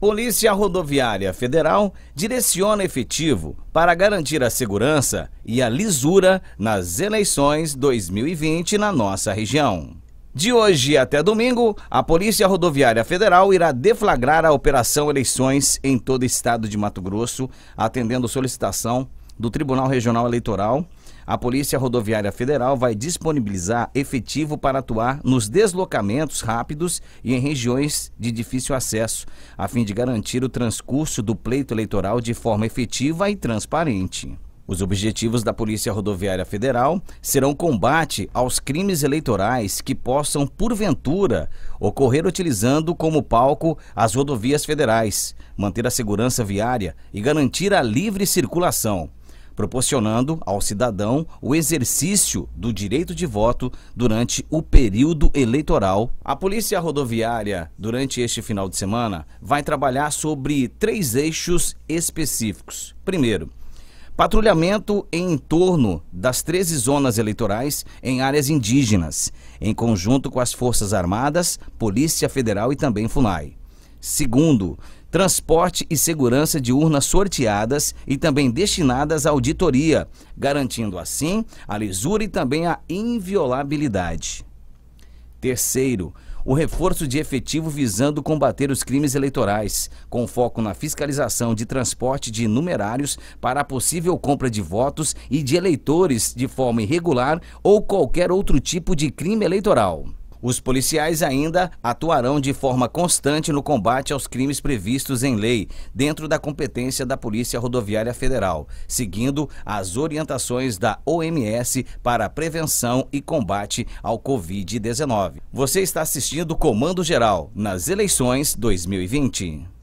Polícia Rodoviária Federal direciona efetivo para garantir a segurança e a lisura nas eleições 2020 na nossa região. De hoje até domingo, a Polícia Rodoviária Federal irá deflagrar a Operação Eleições em todo o estado de Mato Grosso, atendendo solicitação do Tribunal Regional Eleitoral a Polícia Rodoviária Federal vai disponibilizar efetivo para atuar nos deslocamentos rápidos e em regiões de difícil acesso, a fim de garantir o transcurso do pleito eleitoral de forma efetiva e transparente. Os objetivos da Polícia Rodoviária Federal serão combate aos crimes eleitorais que possam, porventura, ocorrer utilizando como palco as rodovias federais, manter a segurança viária e garantir a livre circulação proporcionando ao cidadão o exercício do direito de voto durante o período eleitoral. A Polícia Rodoviária, durante este final de semana, vai trabalhar sobre três eixos específicos. Primeiro, Patrulhamento em torno das 13 zonas eleitorais em áreas indígenas, em conjunto com as Forças Armadas, Polícia Federal e também FUNAI. Segundo, transporte e segurança de urnas sorteadas e também destinadas à auditoria, garantindo assim a lisura e também a inviolabilidade. Terceiro, o reforço de efetivo visando combater os crimes eleitorais, com foco na fiscalização de transporte de numerários para a possível compra de votos e de eleitores de forma irregular ou qualquer outro tipo de crime eleitoral. Os policiais ainda atuarão de forma constante no combate aos crimes previstos em lei, dentro da competência da Polícia Rodoviária Federal, seguindo as orientações da OMS para a prevenção e combate ao Covid-19. Você está assistindo Comando Geral nas eleições 2020.